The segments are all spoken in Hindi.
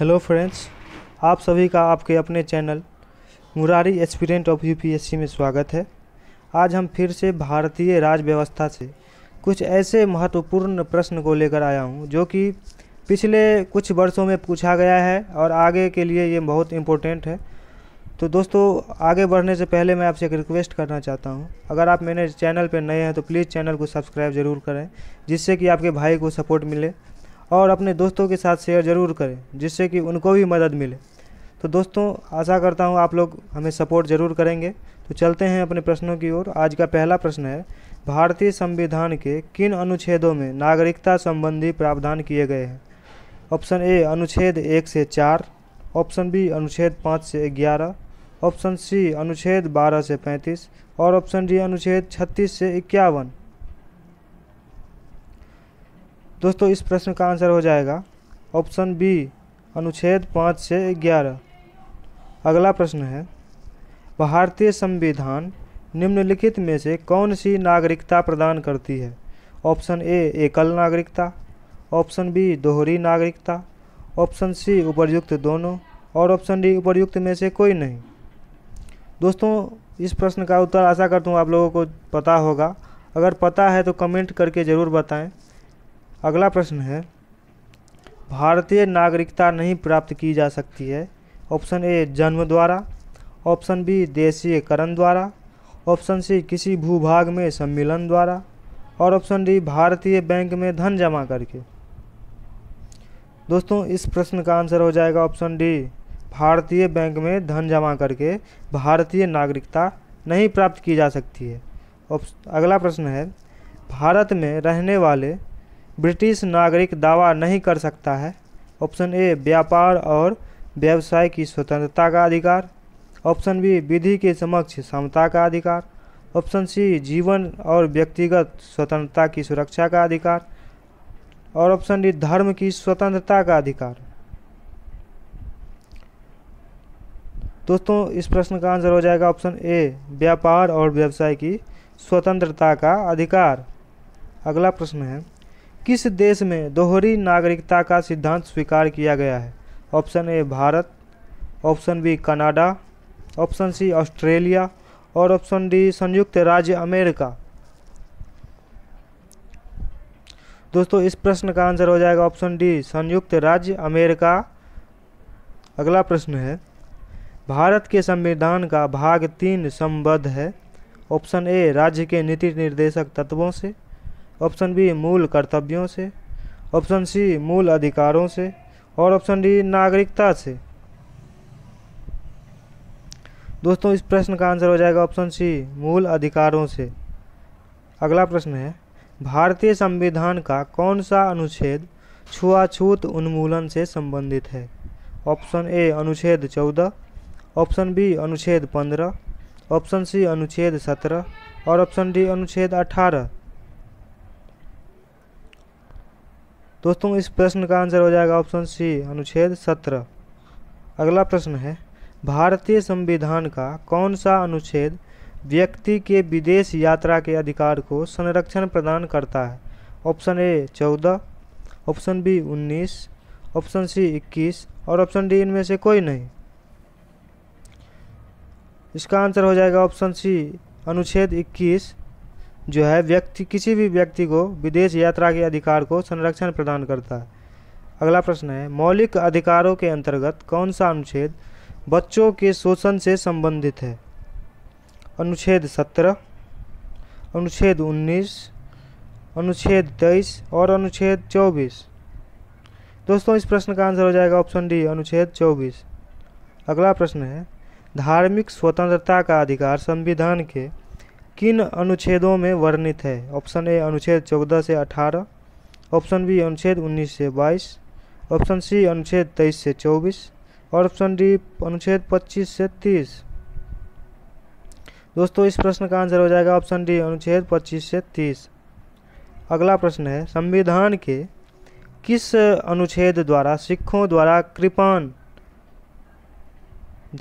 हेलो फ्रेंड्स आप सभी का आपके अपने channel Murari experiment of UPSC में स्वागत है आज हम फिर से भारतीय राज व्यवस्था से कुछ ऐसे महत्वपूर्ण प्रश्न को लेकर आया हूं जो कि पिछले कुछ वर्षों में पूछा गया है और आगे के लिए ये बहुत इम्पोर्टेंट है तो दोस्तों आगे बढ़ने से पहले मैं आपसे एक रिक्वेस्ट करना चाहता हूँ अगर आप मेरे चैनल पर नए हैं तो प्लीज़ चैनल को सब्सक्राइब ज़रूर करें जिससे कि आपके भाई को सपोर्ट मिले और अपने दोस्तों के साथ शेयर ज़रूर करें जिससे कि उनको भी मदद मिले तो दोस्तों आशा करता हूँ आप लोग हमें सपोर्ट ज़रूर करेंगे तो चलते हैं अपने प्रश्नों की ओर आज का पहला प्रश्न है भारतीय संविधान के किन अनुच्छेदों में नागरिकता संबंधी प्रावधान किए गए हैं ऑप्शन ए अनुच्छेद एक से चार ऑप्शन बी अनुच्छेद पाँच से ग्यारह ऑप्शन सी अनुच्छेद बारह से पैंतीस और ऑप्शन डी अनुच्छेद छत्तीस से इक्यावन दोस्तों इस प्रश्न का आंसर हो जाएगा ऑप्शन बी अनुच्छेद पाँच से ग्यारह अगला प्रश्न है भारतीय संविधान निम्नलिखित में से कौन सी नागरिकता प्रदान करती है ऑप्शन ए एकल नागरिकता ऑप्शन बी दोहरी नागरिकता ऑप्शन सी उपर्युक्त दोनों और ऑप्शन डी उपर्युक्त में से कोई नहीं दोस्तों इस प्रश्न का उत्तर आशा करता हूँ आप लोगों को पता होगा अगर पता है तो कमेंट करके ज़रूर बताएं अगला प्रश्न है भारतीय नागरिकता नहीं प्राप्त की जा सकती है ऑप्शन ए जन्म द्वारा ऑप्शन बी देशीयकरण द्वारा ऑप्शन सी किसी भूभाग में सम्मिलन द्वारा और ऑप्शन डी भारतीय बैंक में धन जमा करके दोस्तों इस प्रश्न का आंसर हो जाएगा ऑप्शन डी भारतीय बैंक में धन जमा करके भारतीय नागरिकता नहीं प्राप्त की जा सकती है अगला प्रश्न है भारत में रहने वाले ब्रिटिश नागरिक दावा नहीं कर सकता है ऑप्शन ए व्यापार और व्यवसाय की स्वतंत्रता का अधिकार ऑप्शन बी विधि के समक्ष समता का अधिकार ऑप्शन सी जीवन और व्यक्तिगत स्वतंत्रता की सुरक्षा का अधिकार और ऑप्शन डी धर्म की स्वतंत्रता का अधिकार दोस्तों इस प्रश्न का आंसर हो जाएगा ऑप्शन ए व्यापार और व्यवसाय की स्वतंत्रता का अधिकार अगला प्रश्न है किस देश में दोहरी नागरिकता का सिद्धांत स्वीकार किया गया है option A Bharat option B Canada option C Australia और ऑप्शन डी संयुक्त राज्य अमेरिका दोस्तों इस प्रश्न का आंसर हो जाएगा ऑप्शन डी संयुक्त राज्य अमेरिका अगला प्रश्न है भारत के संविधान का भाग तीन संबद्ध है ऑप्शन ए राज्य के नीति निर्देशक तत्वों से ऑप्शन बी मूल कर्तव्यों से ऑप्शन सी मूल अधिकारों से और ऑप्शन डी नागरिकता से दोस्तों इस प्रश्न का आंसर हो जाएगा ऑप्शन सी मूल अधिकारों से अगला प्रश्न है भारतीय संविधान का कौन सा अनुच्छेद छुआछूत उन्मूलन से संबंधित है ऑप्शन ए अनुच्छेद चौदह ऑप्शन बी अनुच्छेद पंद्रह ऑप्शन सी अनुच्छेद सत्रह और ऑप्शन डी अनुच्छेद अठारह दोस्तों इस प्रश्न का आंसर हो जाएगा ऑप्शन सी अनुच्छेद सत्रह अगला प्रश्न है भारतीय संविधान का कौन सा अनुच्छेद व्यक्ति के विदेश यात्रा के अधिकार को संरक्षण प्रदान करता है ऑप्शन ए चौदह ऑप्शन बी उन्नीस ऑप्शन सी इक्कीस और ऑप्शन डी इनमें से कोई नहीं इसका आंसर हो जाएगा ऑप्शन सी अनुच्छेद इक्कीस जो है व्यक्ति किसी भी व्यक्ति को विदेश यात्रा के अधिकार को संरक्षण प्रदान करता है अगला प्रश्न है मौलिक अधिकारों के अंतर्गत कौन सा अनुच्छेद बच्चों के शोषण से संबंधित है अनुच्छेद सत्रह अनुच्छेद उन्नीस अनुच्छेद तेईस और अनुच्छेद चौबीस दोस्तों इस प्रश्न का आंसर हो जाएगा ऑप्शन डी अनुच्छेद चौबीस अगला प्रश्न है धार्मिक स्वतंत्रता का अधिकार संविधान के किन अनुच्छेदों में वर्णित है ऑप्शन ए अनुच्छेद 14 से 18 ऑप्शन बी अनुच्छेद 19 से 22 ऑप्शन सी अनुच्छेद 23 से 24 और ऑप्शन डी अनुच्छेद 25 से 30 दोस्तों इस प्रश्न का आंसर हो जाएगा ऑप्शन डी अनुच्छेद 25 से 30 अगला प्रश्न है संविधान के किस अनुच्छेद द्वारा सिखों द्वारा कृपान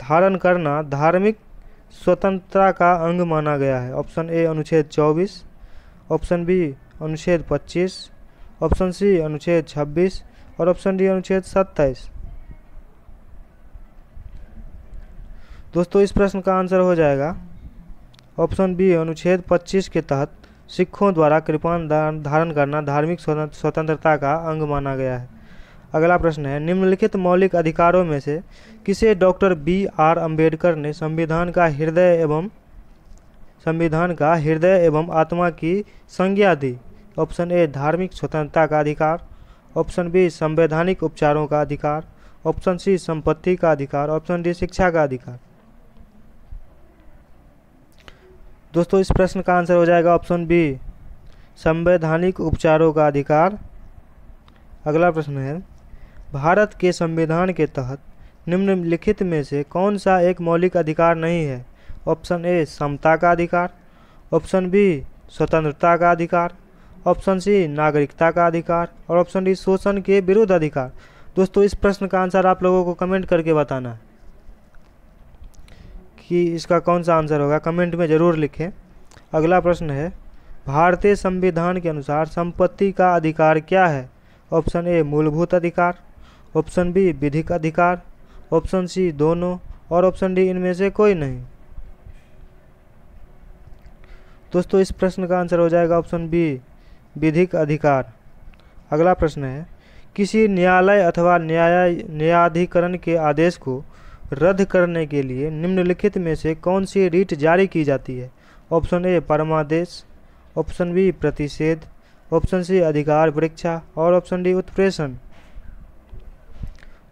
धारण करना धार्मिक स्वतंत्रता का अंग माना गया है ऑप्शन ए अनुच्छेद 24 ऑप्शन बी अनुच्छेद 25 ऑप्शन सी अनुच्छेद 26 और ऑप्शन डी अनुच्छेद 27 दोस्तों इस प्रश्न का आंसर हो जाएगा ऑप्शन बी अनुच्छेद 25 के तहत सिखों द्वारा कृपाण धारण करना धार्मिक स्वतंत्रता का अंग माना गया है अगला प्रश्न है निम्नलिखित मौलिक अधिकारों में से किसे डॉक्टर बी आर अम्बेडकर ने संविधान का हृदय एवं संविधान का हृदय एवं आत्मा की संज्ञा दी ऑप्शन ए धार्मिक स्वतंत्रता का अधिकार ऑप्शन बी संवैधानिक उपचारों का अधिकार ऑप्शन सी संपत्ति का अधिकार ऑप्शन डी शिक्षा का अधिकार दोस्तों इस प्रश्न का आंसर हो जाएगा ऑप्शन बी संवैधानिक उपचारों का अधिकार अगला प्रश्न है भारत के संविधान के तहत निम्नलिखित में से कौन सा एक मौलिक अधिकार नहीं है ऑप्शन ए समता का अधिकार ऑप्शन बी स्वतंत्रता का अधिकार ऑप्शन सी नागरिकता का अधिकार और ऑप्शन डी शोषण के विरुद्ध अधिकार दोस्तों इस प्रश्न का आंसर आप लोगों को कमेंट करके बताना है कि इसका कौन सा आंसर होगा कमेंट में ज़रूर लिखें अगला प्रश्न है भारतीय संविधान के अनुसार संपत्ति का अधिकार क्या है ऑप्शन ए मूलभूत अधिकार ऑप्शन बी विधिक अधिकार ऑप्शन सी दोनों और ऑप्शन डी इनमें से कोई नहीं दोस्तों इस प्रश्न का आंसर हो जाएगा ऑप्शन बी विधिक अधिकार अगला प्रश्न है किसी न्यायालय अथवा न्याय न्यायाधिकरण के आदेश को रद्द करने के लिए निम्नलिखित में से कौन सी रीट जारी की जाती है ऑप्शन ए परमादेश ऑप्शन बी प्रतिषेध ऑप्शन सी अधिकार परीक्षा और ऑप्शन डी उत्प्रेषण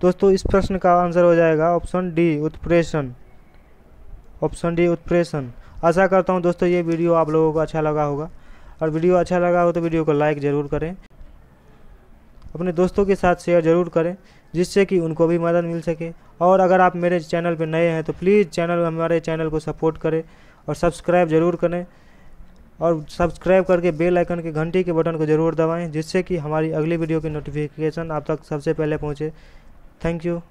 दोस्तों इस प्रश्न का आंसर हो जाएगा ऑप्शन डी उत्प्रेषण ऑप्शन डी उत्प्रेषण आशा करता हूँ दोस्तों ये वीडियो आप लोगों को अच्छा लगा होगा और वीडियो अच्छा लगा हो तो वीडियो को लाइक ज़रूर करें अपने दोस्तों के साथ शेयर ज़रूर करें जिससे कि उनको भी मदद मिल सके और अगर आप मेरे चैनल पर नए हैं तो प्लीज़ चैनल हमारे चैनल को सपोर्ट करें और सब्सक्राइब ज़रूर करें और सब्सक्राइब करके बेल आइकन के घंटी के बटन को ज़रूर दबाएं जिससे कि हमारी अगली वीडियो की नोटिफिकेशन आप तक सबसे पहले पहुंचे thank you